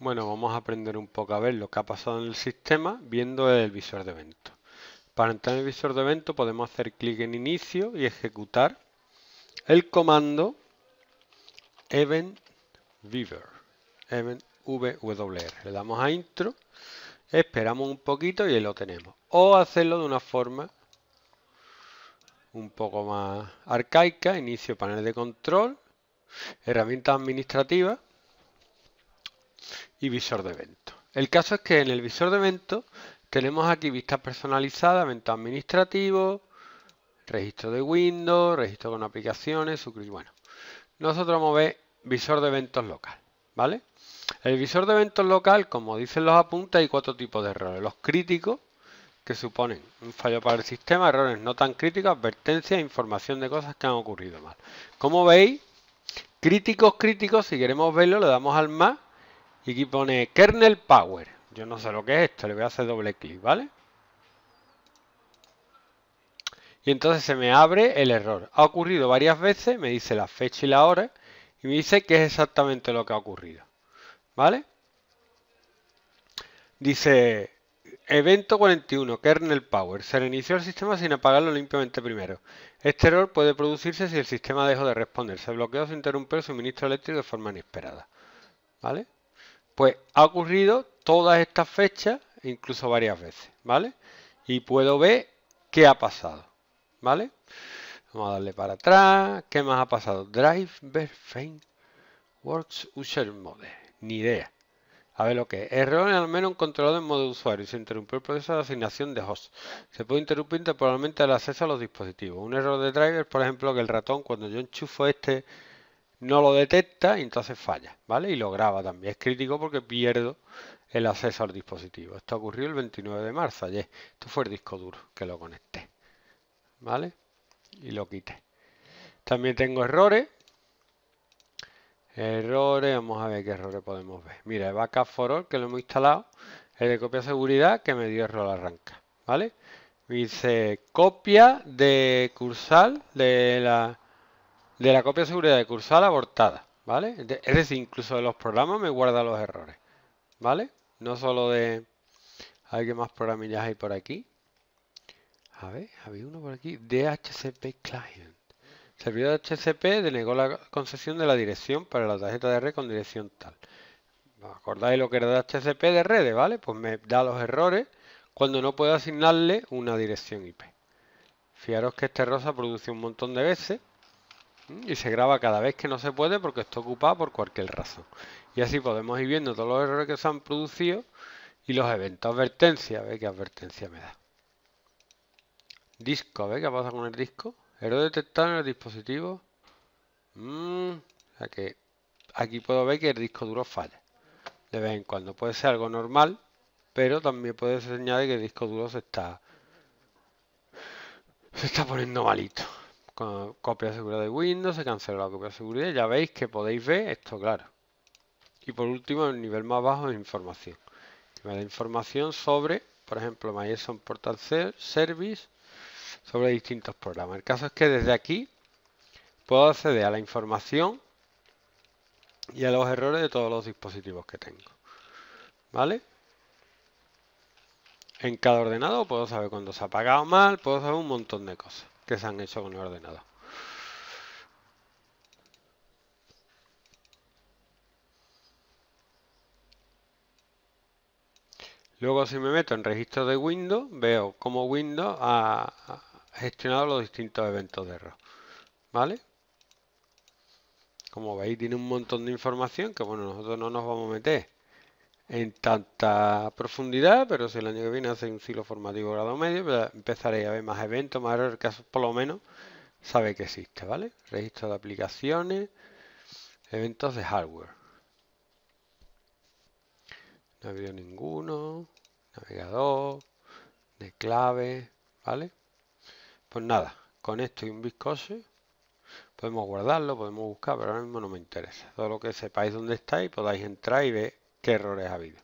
Bueno, vamos a aprender un poco a ver lo que ha pasado en el sistema viendo el visor de evento. Para entrar en el visor de evento podemos hacer clic en inicio y ejecutar el comando event viewer, event vwr. Le damos a intro, esperamos un poquito y ahí lo tenemos. O hacerlo de una forma un poco más arcaica, inicio panel de control, herramientas administrativas y visor de eventos. El caso es que en el visor de eventos tenemos aquí vista personalizada, evento administrativo, registro de Windows, registro con aplicaciones, bueno. Nosotros vamos a ver visor de eventos local, ¿vale? El visor de eventos local, como dicen los apuntes, hay cuatro tipos de errores. Los críticos, que suponen un fallo para el sistema, errores no tan críticos, advertencias, información de cosas que han ocurrido mal. Como veis, críticos, críticos, si queremos verlo, le damos al más y aquí pone kernel power. Yo no sé lo que es esto, le voy a hacer doble clic, ¿vale? Y entonces se me abre el error. Ha ocurrido varias veces, me dice la fecha y la hora, y me dice qué es exactamente lo que ha ocurrido, ¿vale? Dice, evento 41, kernel power. Se reinició el sistema sin apagarlo limpiamente primero. Este error puede producirse si el sistema dejó de responder. Se bloqueó, se interrumpe el suministro eléctrico de forma inesperada, ¿vale? Pues ha ocurrido todas estas fechas, incluso varias veces, ¿vale? Y puedo ver qué ha pasado, ¿vale? Vamos a darle para atrás. ¿Qué más ha pasado? Drive, frame Works, User Mode. Ni idea. A ver lo que es. Error en al menos un controlador en modo usuario. Se interrumpió el proceso de asignación de host. Se puede interrumpir temporalmente el acceso a los dispositivos. Un error de driver, por ejemplo, que el ratón, cuando yo enchufo este no lo detecta y entonces falla, ¿vale? Y lo graba también. Es crítico porque pierdo el acceso al dispositivo. Esto ocurrió el 29 de marzo, ayer. Esto fue el disco duro que lo conecté, ¿vale? Y lo quité. También tengo errores. Errores, vamos a ver qué errores podemos ver. Mira, el backup for all que lo hemos instalado, el de copia seguridad que me dio error arranca, ¿vale? dice copia de cursal de la de la copia de seguridad de cursal abortada, ¿vale? Es decir, incluso de los programas me guarda los errores, ¿vale? No solo de... Hay que más programillas hay por aquí. A ver, había uno por aquí. DHCP Client. Servidor servidor HCP denegó la concesión de la dirección para la tarjeta de red con dirección tal. ¿Acordáis lo que era HCP de redes, vale? Pues me da los errores cuando no puedo asignarle una dirección IP. Fijaros que este rosa produce un montón de veces y se graba cada vez que no se puede porque está ocupada por cualquier razón. Y así podemos ir viendo todos los errores que se han producido y los eventos. Advertencia, a ver qué advertencia me da. Disco, a ver qué pasa con el disco. Error detectado en el dispositivo. Mm, que aquí puedo ver que el disco duro falla. De vez en cuando puede ser algo normal, pero también puede ser señal de que el disco duro se está se está poniendo malito copia de seguridad de Windows, se cancela la copia de seguridad, ya veis que podéis ver esto claro. Y por último, el nivel más bajo es información. Que me da información sobre, por ejemplo, MySQL Portal Service, sobre distintos programas. El caso es que desde aquí puedo acceder a la información y a los errores de todos los dispositivos que tengo. ¿Vale? En cada ordenador puedo saber cuándo se ha apagado mal, puedo saber un montón de cosas que se han hecho con el ordenador. Luego si me meto en registro de Windows, veo cómo Windows ha gestionado los distintos eventos de error. ¿Vale? Como veis tiene un montón de información que bueno, nosotros no nos vamos a meter en tanta profundidad, pero si el año que viene hace un ciclo formativo grado medio, pues, empezaré a ver más eventos, más casos por lo menos, sabe que existe, ¿vale? Registro de aplicaciones, eventos de hardware. No ha habido ninguno, navegador, de clave, ¿vale? Pues nada, con esto y un bizcoche podemos guardarlo, podemos buscar, pero ahora mismo no me interesa. Todo lo que sepáis dónde estáis, podáis entrar y ver qué errores ha habido.